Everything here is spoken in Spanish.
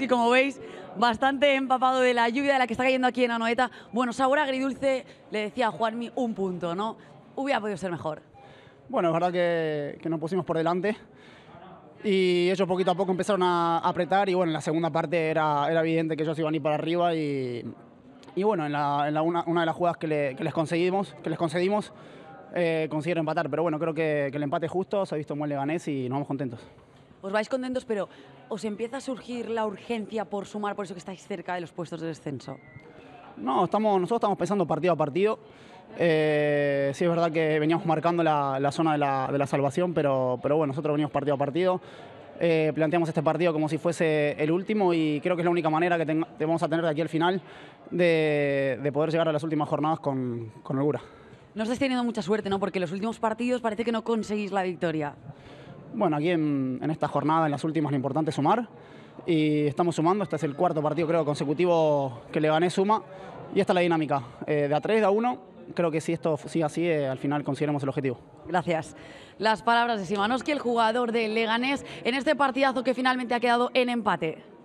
y como veis, bastante empapado de la lluvia de la que está cayendo aquí en Anoeta. Bueno, sabor agridulce, le decía a Juanmi, un punto, ¿no? Hubiera podido ser mejor. Bueno, es verdad que, nos pusimos por delante y ellos poquito a poco empezaron a apretar y bueno, en la segunda parte era, era evidente que ellos iban a ir para arriba y, y bueno, en, una, de las jugadas que, les conseguimos, que les concedimos, eh, consiguieron empatar, pero bueno, creo que, que el empate es justo, se ha visto muy Leganés y nos vamos contentos os vais contentos, pero ¿os empieza a surgir la urgencia por sumar, por eso que estáis cerca de los puestos de descenso? No, estamos, nosotros estamos pensando partido a partido. Eh, sí, es verdad que veníamos marcando la, zona de la, salvación, pero, pero bueno, nosotros venimos partido a partido. Eh, planteamos este partido como si fuese el último y creo que es la única manera que, vamos a tener de aquí al final de, poder llegar a las últimas jornadas con, con holgura. No estáis teniendo mucha suerte, ¿no? Porque los últimos partidos parece que no conseguís la victoria. Bueno, aquí en, esta jornada, en las últimas, lo importante es sumar. Y estamos sumando, este es el cuarto partido creo consecutivo que le suma. Y esta es la dinámica, eh, de a 3, de a 1. Creo que si esto sigue así, eh, al final consideremos el objetivo. Gracias. Las palabras de Simanoski, el jugador de Leganés, en este partidazo que finalmente ha quedado en empate.